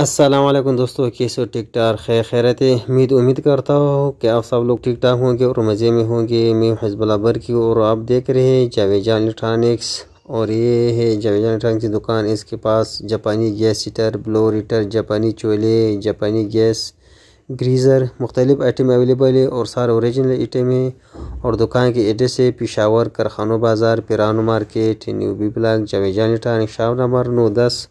असलम दोस्तों कैसे हो ठीक ठाक खैर खैरत उम्मीद उम्मीद करता हूँ कि आप सब लोग ठीक ठाक होंगे और मज़े में होंगे मैं हजबला बर की और आप देख रहे हैं जावेजान इलेक्ट्रॉनिक्स और ये है जावेजान इलेक्ट्रॉनिक्स की दुकान इसके पास जापानी गैस हीटर ब्लोर हीटर जापानी चोले जापानी गैस ग्रीज़र मुख्तलिफ़ आइटम अवेलेबल है और सारे औरिजिनल आइटम है और दुकान के एड्रेस है पिशावर करखानों बाज़ार पिरानो मार्केट न्यू बी ब्लाक जावेजान इलेक्ट्रॉनिक्स शाह नंबर नौ दस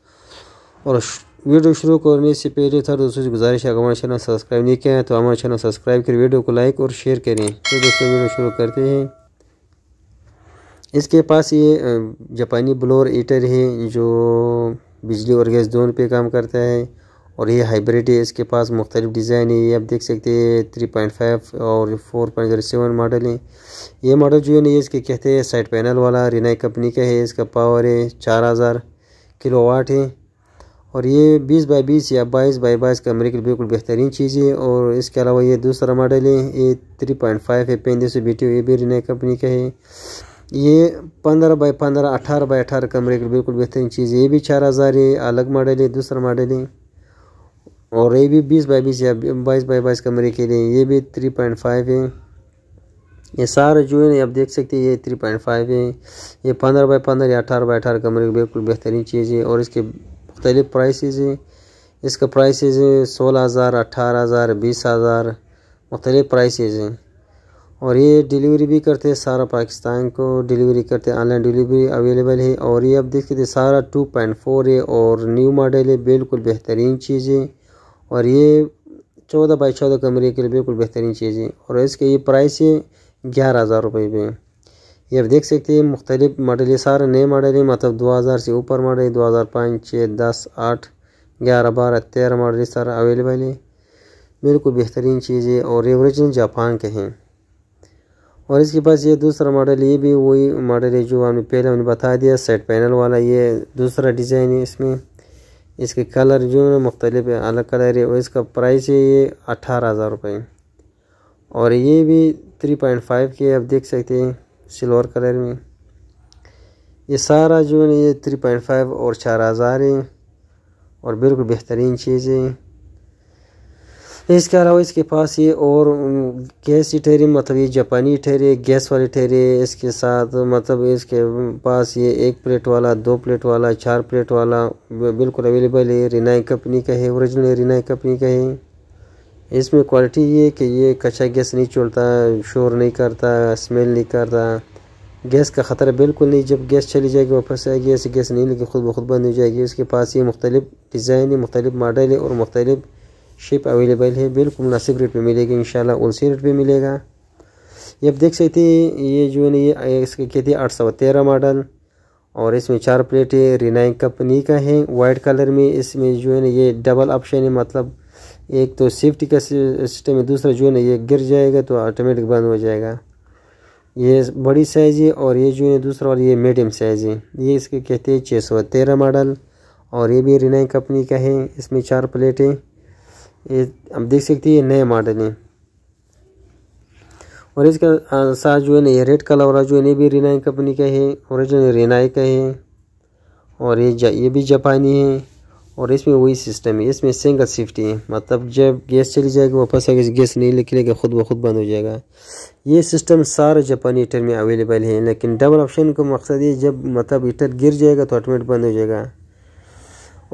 और वीडियो शुरू करने से पहले था दोस्तों से गुजारिश है अगर हमारा चैनल सब्सक्राइब नहीं किया है तो हमारा चैनल सब्सक्राइब करें वीडियो को लाइक और शेयर करें तो दोस्तों वीडियो शुरू करते हैं इसके पास ये जापानी ब्लोर ईटर है जो बिजली और गैस दोनों पे काम करता है और ये हाइब्रिड है इसके पास मुख्तलिफ डिज़ाइन है ये आप देख सकते हैं थ्री पॉइंट फाइव और four point zero seven model है ये मॉडल जो है ना इसके कहते हैं साइड पैनल वाला रिनाई कंपनी का है इसका पावर है चार हज़ार किलो वाट है और ये 20 बाई 20 या 22 बाई 22 कमरे के बिल्कुल बेहतरीन चीज़ है और इसके अलावा ये दूसरा मॉडल है ये 3.5 है पैंतीस सौ बी ये भी रिनाई कंपनी का है ये पंद्रह बाई पंद्रह अठारह बाई अठारह कमरे के बिल्कुल बेहतरीन चीज़ है ये भी चार हज़ार है अलग मॉडल है दूसरा मॉडल है और ये भी बीस बाई बीस या बाईस बाई बाईस कमरे के लिए ये भी थ्री पॉइंट फाइव है ये सारे जो है आप देख सकते हैं ये थ्री पॉइंट फाइव है ये पंद्रह बाई पंद्रह या अठारह बाई अठारह कमरे के बिल्कुल बेहतरीन चीज़ है और इसके मुख्तलिफ़ प्राइस हैं इसका प्राइस है सोलह हज़ार अट्ठारह हज़ार बीस हज़ार मुख्तलिफ़ प्राइस हैं और ये डिलीवरी भी करते हैं सारा पाकिस्तान को डिलीवरी करते हैं ऑनलाइन डिलीवरी अवेलेबल है और ये अब देखते थे सारा टू पॉइंट फोर है और न्यू मॉडल है बिल्कुल बेहतरीन चीज़ है और ये चौदह बाई चौदह कमरे के लिए बिल्कुल बेहतरीन चीज़ है और इसके ये प्राइस है ग्यारह हज़ार रुपये में ये आप देख सकते हैं मुख्तलिफ मॉडल ये सारे नए मॉडल हैं मतलब दो हज़ार से ऊपर मॉडल है दो हज़ार पाँच छः दस आठ ग्यारह बारह तेरह मॉडल ये सारा अवेलेबल है बिल्कुल बेहतरीन चीज़ है और ये जापान के हैं और इसके पास ये दूसरा मॉडल ये भी वही मॉडल है जो हमने पहले हमने बता दिया सेट पैनल वाला ये दूसरा डिज़ाइन है इसमें इसके कलर जो है मुख्तलिफ अलग कलर है और इसका प्राइस है ये अठारह हज़ार रुपये और ये भी थ्री पॉइंट फाइव के आप देख सकते हैं सिल्वर कलर में ये सारा जो है ये थ्री पॉइंट फाइव और चार हज़ार है और बिल्कुल बेहतरीन चीज़ है इसके अलावा इसके पास ये और गैस ही ठहरे मतलब ये जापानी ठहरे गैस वाले ठहरे इसके साथ मतलब इसके पास ये एक प्लेट वाला दो प्लेट वाला चार प्लेट वाला बिल्कुल अवेलेबल है रिनाई कंपनी का है ओरिजिनल रिनाई कंपनी का है इसमें क्वालिटी ये है कि ये कच्चा गैस नहीं छोड़ता शोर नहीं करता स्मेल नहीं करता गैस का ख़तरा बिल्कुल नहीं जब गैस चली जाएगी वापस आएगी ऐसी गैस नहीं लगी खुद ब खुद बंद हो जाएगी उसके पास ये मुख्तलिफ डिज़ाइन है मुख्तलिफ मॉडल है और मुख्तलिफ शेप अवेलेबल है बिल्कुल मुनासिब रेट पर मिलेगी इन उनसी रेट पर मिलेगा ये आप देख सकते हैं ये जो है ये इसके कहती है आठ सौ तेरह मॉडल और इसमें चार प्लेटें रिनाइन कंपनी का है वाइट कलर में इसमें जो है ना ये डबल ऑप्शन है मतलब एक तो सेफ्टी का सिस्टम है दूसरा जो है ये गिर जाएगा तो ऑटोमेटिक बंद हो जाएगा ये बड़ी साइज़ है और ये जो है दूसरा और ये मीडियम साइज़ है ये इसके कहते हैं छः सौ तेरह मॉडल और ये भी रिनाई कंपनी का है इसमें चार प्लेटें ये आप देख सकते हैं नए मॉडल है और इसका साथ जो है ना ये रेड कलर वाला जो है ये भी रिनाई कंपनी का है है रिनाई का है और ये ये भी जापानी है और इसमें वही सिस्टम है इसमें सिंगल सेफ्टी है मतलब जब गैस चली जाएगी वापस आगे गैस नहीं निकलेगा खुद ब खुद बंद हो जाएगा ये सिस्टम सारे जापानी हीटर में अवेलेबल है लेकिन डबल ऑप्शन का मकसद ये जब मतलब हीटर गिर जाएगा तो ऑटोमेटिक बंद हो जाएगा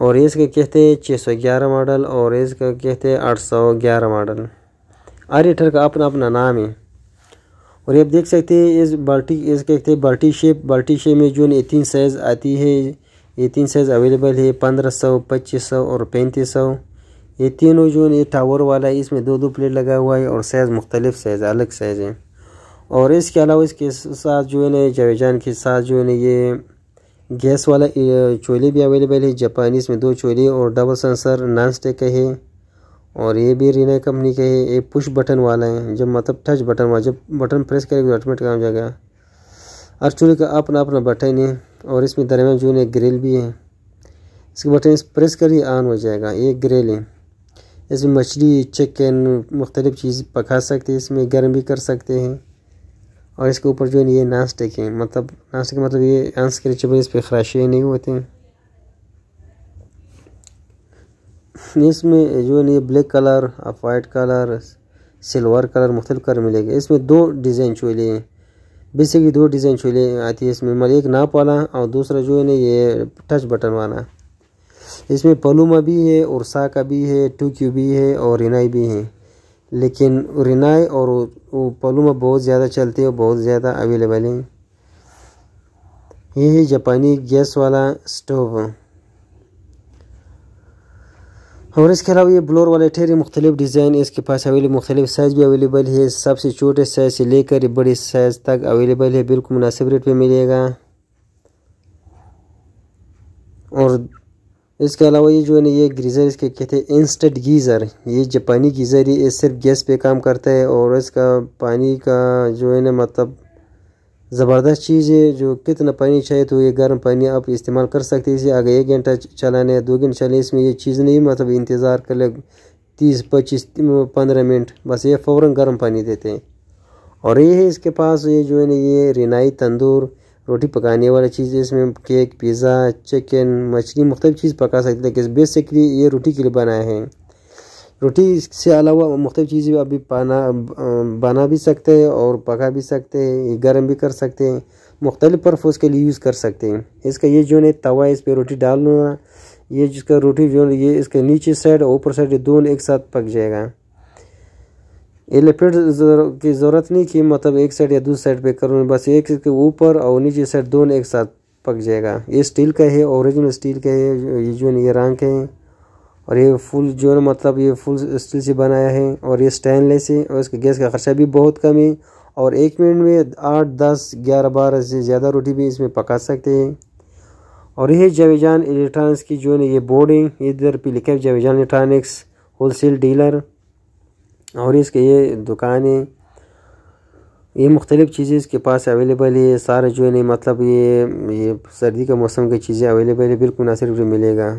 और इसका कहते हैं छः सौ ग्यारह मॉडल और इसका कहते हैं आठ सौ ग्यारह मॉडल हर हीटर का अपना अपना नाम है और आप देख सकते हैं इस बाल्टी इसका कहते हैं बाल्टी शेप बाल्टी शेप में जो है तीन साइज़ आती है ये तीन साइज़ अवेलेबल है पंद्रह सौ पच्चीस सौ और पैंतीस सौ ये तीनों जो ये टावर वाला है इसमें दो दो प्लेट लगा हुआ है और साइज़ मुख्तलिफ साइज़ अलग साइज़ है और इसके अलावा इसके साथ जो है ना जावेजान के साथ जो है ना ये गैस वाला चोले भी अवेलेबल है जापानीज में दो चोले और डबल सेंसर नॉन स्टिक का है और ये भी रीना कंपनी का है ये पुश बटन वाला है जब मतलब टच बटन वाला जब बटन प्रेस करेगा तो ऑटोमेटिक काम जाएगा हर चूल्हे का अपना अपना बटन है और इसमें दरमियान जून एक ग्रिल भी है इसके बटन इस प्रेस करिए ऑन हो जाएगा ये ग्रिल है इसमें मछली चिकन मुख्तलिफ़ चीज़ पका सकते हैं इसमें गर्म भी कर सकते हैं और इसके ऊपर जो है ये नास्टिक स्टिक है मतलब नास्टिक स्टिक मतलब ये अनस्क्रचेबल इस पर खराशे नहीं होते हैं इसमें जो है ये black colour off white colour silver colour मुख्तलिफ कलर मिलेगा इसमें दो डिज़ाइन चूल्हे हैं की दो डिज़ाइन छोले आती है इसमें मतलब एक नाप वाला और दूसरा जो है ना ये टच बटन वाला इसमें पलूमा भी है और साका भी है टू क्यू भी है और रिनाई भी है लेकिन रिनाई और वो पलूमा बहुत ज़्यादा चलते हैं बहुत ज़्यादा अवेलेबल हैं ये है जापानी गैस वाला स्टोव और इसके अलावा ये ब्लोर वाले ठेरे मुख्तलिफ डिज़ाइन इसके पास अवेलेबल मुख्तलिफ साइज़ भी अवेलेबल है सबसे छोटे साइज़ से लेकर बड़े साइज़ तक अवेलेबल है बिल्कुल मुनासिब रेट पर मिलेगा और इसके अलावा ये जो है ना ये गीज़र इसके कहते हैं इंस्टेंट गीज़र ये जापानी गीज़र ये सिर्फ गैस पे काम करता है और इसका पानी का जो है ना मतलब ज़बरदस्त चीज़ है जो कितना पानी चाहिए तो ये गर्म पानी आप इस्तेमाल कर सकते हैं इसे अगर एक घंटा चलाने दो घंटे चलें इसमें ये चीज़ नहीं मतलब इंतज़ार कर ले तीस पच्चीस पंद्रह मिनट बस ये फ़ौर गर्म पानी देते हैं और ये है इसके पास ये जो है ना ये रिनाई तंदूर रोटी पकाने वाली चीज़ है इसमें केक पिज़्ज़ा चिकन मछली मुख्तलिफ चीज़ पका सकते हैं कि बेसिकली ये रोटी के लिए बनाए हैं रोटी इसके अलावा मुख्तु चीज़ें अभी पाना बना भी सकते हैं और पका भी सकते हैं गर्म भी कर सकते हैं मुख्तलि पर्फोज के लिए यूज़ कर सकते हैं इसका ये जो है तवा इस पर रोटी डालना ये जिसका रोटी जो है ये इसके नीचे साइड और ऊपर साइड दोनों एक साथ पक जाएगा ये लपेट की ज़रूरत नहीं कि मतलब एक साइड या दूसरी साइड पर करो बस एक के ऊपर और नीचे साइड दोनों एक साथ पक जाएगा ये स्टील का है औरिजिनल स्टील का है ये जो ये रंग है और ये फुल जो है मतलब ये फुल स्टील से बनाया है और ये स्टेनलेस है और इसके गैस का खर्चा भी बहुत कम है और एक मिनट में आठ दस ग्यारह बारह से ज़्यादा रोटी भी इसमें पका सकते हैं और यह जावेजान इलेक्ट्रॉनिक्स की जो है ये बोर्ड है इधर पे लिखा है जावेजान इलेक्ट्रॉनिक्स होलसेल डीलर और इसके ये दुकान है ये मुख्तलिफ़ चीज़ें इसके पास अवेलेबल है सारे जो है मतलब ये ये सर्दी के मौसम की चीज़ें अवेलेबल है बिल्कुल ना सिर्फ मिलेगा